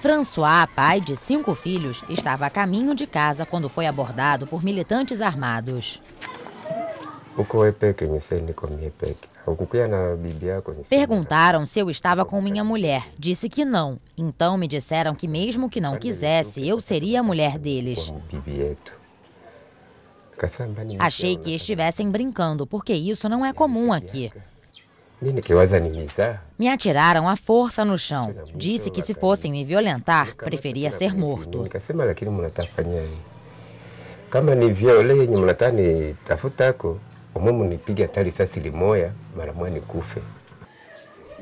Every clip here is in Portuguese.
François, pai de cinco filhos, estava a caminho de casa quando foi abordado por militantes armados. Perguntaram se eu estava com minha mulher. Disse que não. Então me disseram que, mesmo que não quisesse, eu seria a mulher deles. Achei que estivessem brincando, porque isso não é comum aqui. Me atiraram à força no chão. Disse que se fossem me violentar, preferia ser morto.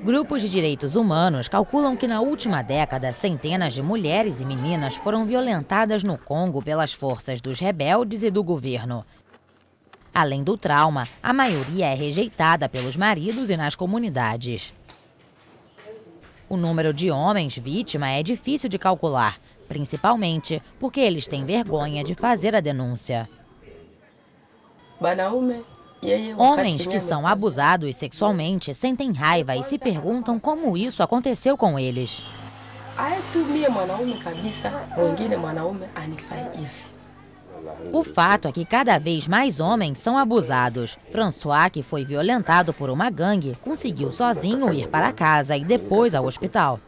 Grupos de direitos humanos calculam que na última década, centenas de mulheres e meninas foram violentadas no Congo pelas forças dos rebeldes e do governo. Além do trauma, a maioria é rejeitada pelos maridos e nas comunidades. O número de homens vítima é difícil de calcular, principalmente porque eles têm vergonha de fazer a denúncia. Homens que são abusados sexualmente sentem raiva e se perguntam como isso aconteceu com eles. O fato é que cada vez mais homens são abusados. François, que foi violentado por uma gangue, conseguiu sozinho ir para casa e depois ao hospital.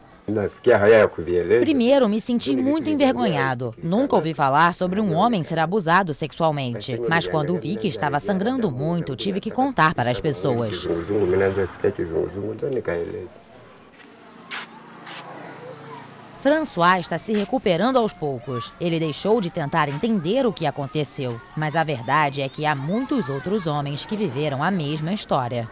Primeiro, me senti muito envergonhado. Nunca ouvi falar sobre um homem ser abusado sexualmente. Mas quando vi que estava sangrando muito, tive que contar para as pessoas. François está se recuperando aos poucos. Ele deixou de tentar entender o que aconteceu, mas a verdade é que há muitos outros homens que viveram a mesma história.